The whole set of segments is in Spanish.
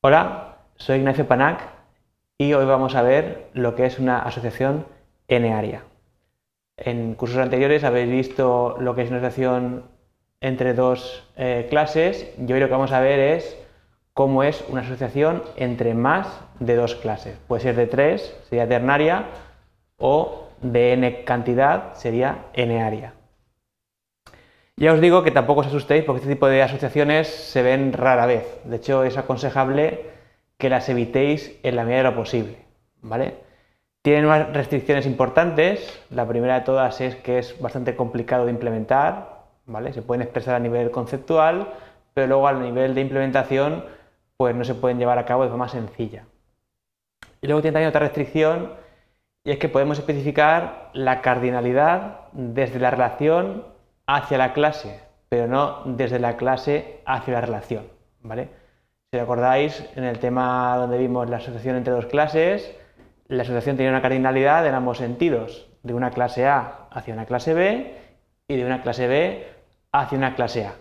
Hola, soy Ignacio Panac y hoy vamos a ver lo que es una asociación N-área. En cursos anteriores habéis visto lo que es una asociación entre dos eh, clases y hoy lo que vamos a ver es cómo es una asociación entre más de dos clases. Puede ser de tres, sería ternaria, o de n cantidad, sería N-área. Ya os digo que tampoco os asustéis porque este tipo de asociaciones se ven rara vez. De hecho, es aconsejable que las evitéis en la medida de lo posible, ¿vale? Tienen unas restricciones importantes. La primera de todas es que es bastante complicado de implementar, ¿vale? Se pueden expresar a nivel conceptual, pero luego al nivel de implementación pues no se pueden llevar a cabo de forma sencilla. Y luego tiene también otra restricción y es que podemos especificar la cardinalidad desde la relación hacia la clase, pero no desde la clase hacia la relación, ¿vale? Si recordáis, en el tema donde vimos la asociación entre dos clases, la asociación tenía una cardinalidad en ambos sentidos, de una clase A hacia una clase B y de una clase B hacia una clase A.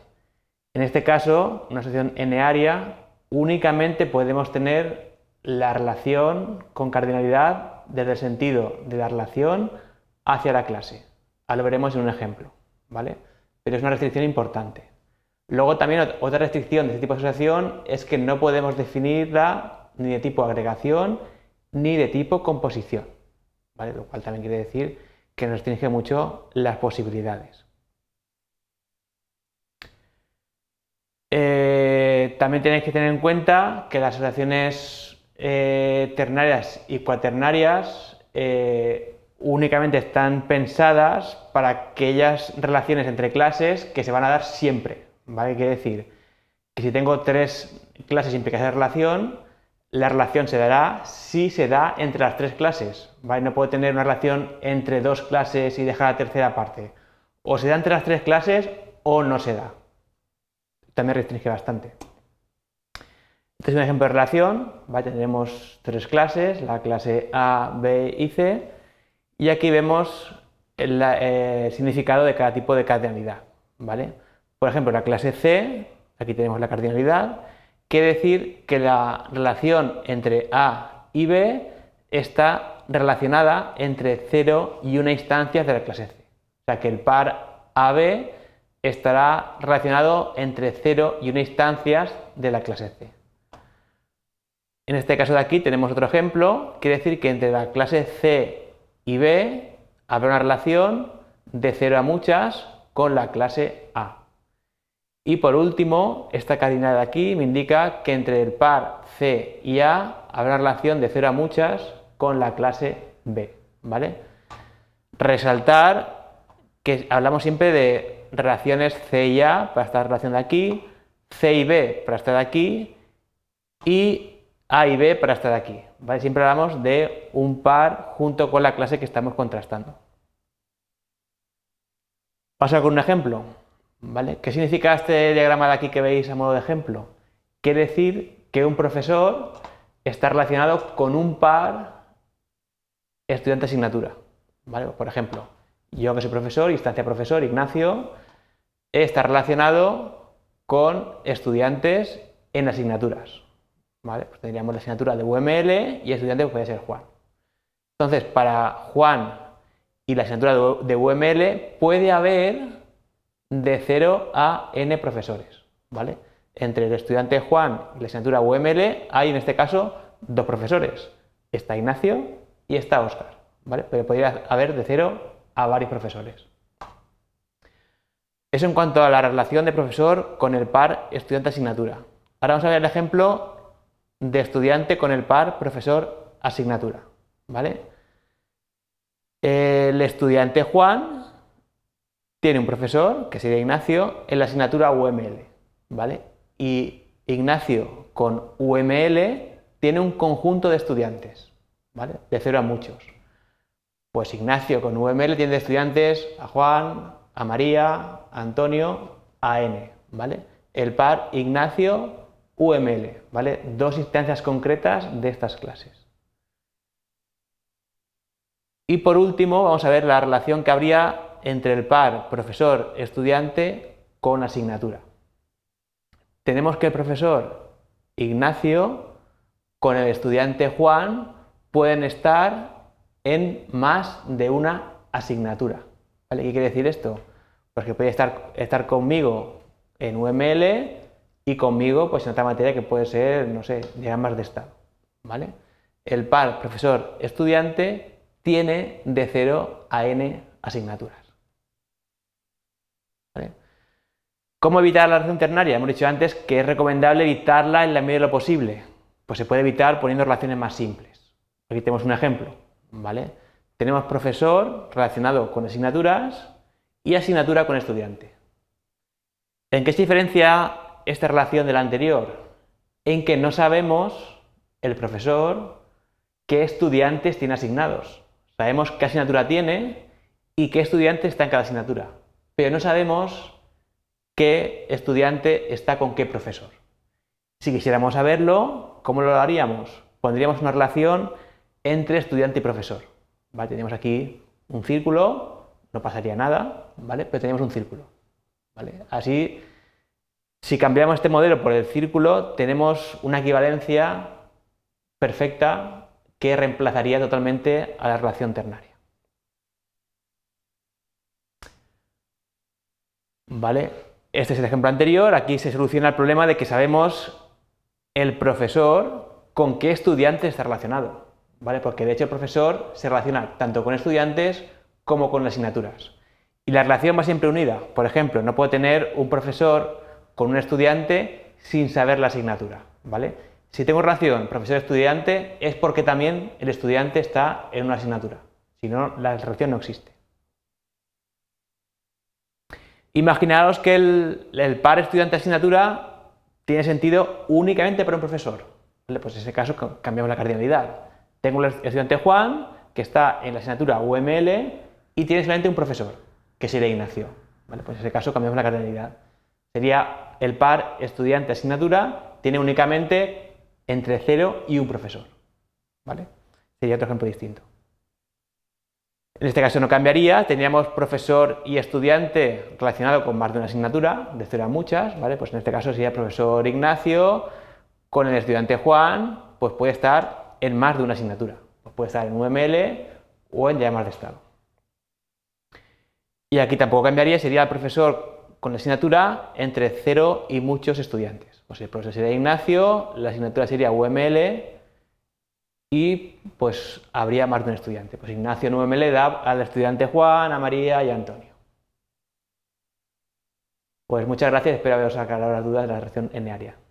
En este caso, una asociación n únicamente podemos tener la relación con cardinalidad desde el sentido de la relación hacia la clase. Ahora lo veremos en un ejemplo. ¿vale? Pero es una restricción importante. Luego también otra restricción de este tipo de asociación es que no podemos definirla ni de tipo agregación ni de tipo composición, ¿vale? Lo cual también quiere decir que nos restringe mucho las posibilidades. Eh, también tenéis que tener en cuenta que las asociaciones eh, ternarias y cuaternarias eh, únicamente están pensadas para aquellas relaciones entre clases que se van a dar siempre. ¿Vale? Quiere decir que si tengo tres clases implicadas en relación, la relación se dará si se da entre las tres clases. ¿vale? No puedo tener una relación entre dos clases y dejar la tercera parte. O se da entre las tres clases o no se da. También restringe bastante. Este es un ejemplo de relación. ¿vale? Tendremos tres clases, la clase A, B y C y aquí vemos el, eh, significado de cada tipo de cardinalidad. ¿vale? Por ejemplo, la clase C, aquí tenemos la cardinalidad, quiere decir que la relación entre A y B está relacionada entre 0 y una instancia de la clase C. O sea que el par AB estará relacionado entre 0 y una instancias de la clase C. En este caso de aquí tenemos otro ejemplo, quiere decir que entre la clase C y B habrá una relación de cero a muchas con la clase A. Y por último, esta cadena de aquí me indica que entre el par C y A habrá una relación de cero a muchas con la clase B. ¿Vale? Resaltar que hablamos siempre de relaciones C y A para esta relación de aquí, C y B para esta de aquí y a y B para estar aquí. ¿vale? Siempre hablamos de un par junto con la clase que estamos contrastando. Paso con un ejemplo. ¿vale? ¿Qué significa este diagrama de aquí que veis a modo de ejemplo? Quiere decir que un profesor está relacionado con un par estudiante asignatura. ¿vale? Por ejemplo, yo que soy profesor, instancia profesor, Ignacio, está relacionado con estudiantes en asignaturas. Pues tendríamos la asignatura de UML y el estudiante puede ser Juan. Entonces, para Juan y la asignatura de UML puede haber de 0 a n profesores, ¿vale? Entre el estudiante Juan y la asignatura UML hay en este caso dos profesores, está Ignacio y está Oscar. ¿vale? Pero podría haber de 0 a varios profesores. Eso en cuanto a la relación de profesor con el par estudiante-asignatura. Ahora vamos a ver el ejemplo de estudiante con el par profesor asignatura. ¿Vale? El estudiante Juan tiene un profesor, que sería Ignacio, en la asignatura UML. ¿Vale? Y Ignacio con UML tiene un conjunto de estudiantes, ¿vale? De cero a muchos. Pues Ignacio con UML tiene de estudiantes a Juan, a María, a Antonio, a N, ¿vale? El par Ignacio UML, ¿vale? Dos instancias concretas de estas clases. Y por último, vamos a ver la relación que habría entre el par profesor-estudiante con asignatura. Tenemos que el profesor Ignacio con el estudiante Juan pueden estar en más de una asignatura. ¿Qué quiere decir esto? Pues que puede estar, estar conmigo en UML y conmigo pues en otra materia que puede ser, no sé, de ambas de estado, ¿vale? El par profesor-estudiante tiene de 0 a n asignaturas. ¿Cómo evitar la relación ternaria? Hemos dicho antes que es recomendable evitarla en la medida de lo posible. Pues se puede evitar poniendo relaciones más simples. Aquí tenemos un ejemplo, ¿vale? Tenemos profesor relacionado con asignaturas y asignatura con estudiante. ¿En qué se diferencia esta relación de la anterior, en que no sabemos, el profesor, qué estudiantes tiene asignados. Sabemos qué asignatura tiene y qué estudiante está en cada asignatura, pero no sabemos qué estudiante está con qué profesor. Si quisiéramos saberlo, ¿cómo lo haríamos? Pondríamos una relación entre estudiante y profesor. Tenemos aquí un círculo, no pasaría nada, ¿vale? pero tenemos un círculo. ¿vale? Así si cambiamos este modelo por el círculo, tenemos una equivalencia perfecta que reemplazaría totalmente a la relación ternaria. ¿Vale? Este es el ejemplo anterior. Aquí se soluciona el problema de que sabemos el profesor con qué estudiante está relacionado. ¿Vale? Porque de hecho el profesor se relaciona tanto con estudiantes como con las asignaturas. Y la relación va siempre unida. Por ejemplo, no puedo tener un profesor con un estudiante sin saber la asignatura, ¿vale? Si tengo relación profesor-estudiante es porque también el estudiante está en una asignatura, si no la relación no existe. Imaginaros que el, par estudiante-asignatura tiene sentido únicamente para un profesor. Pues en ese caso cambiamos la cardinalidad. Tengo el estudiante Juan que está en la asignatura UML y tiene solamente un profesor, que sería Ignacio. ¿vale? Pues en ese caso cambiamos la cardinalidad. Sería el par estudiante-asignatura tiene únicamente entre cero y un profesor. ¿Vale? Sería otro ejemplo distinto. En este caso no cambiaría, teníamos profesor y estudiante relacionado con más de una asignatura, de cero a muchas, ¿vale? Pues en este caso sería el profesor Ignacio con el estudiante Juan, pues puede estar en más de una asignatura, pues puede estar en UML o en llamar de estado. Y aquí tampoco cambiaría, sería el profesor con la asignatura entre cero y muchos estudiantes. O pues el profesor sería Ignacio, la asignatura sería UML y pues habría más de un estudiante. Pues Ignacio en UML da al estudiante Juan, a María y a Antonio. Pues muchas gracias, espero haberos aclarado las dudas de la relación en área.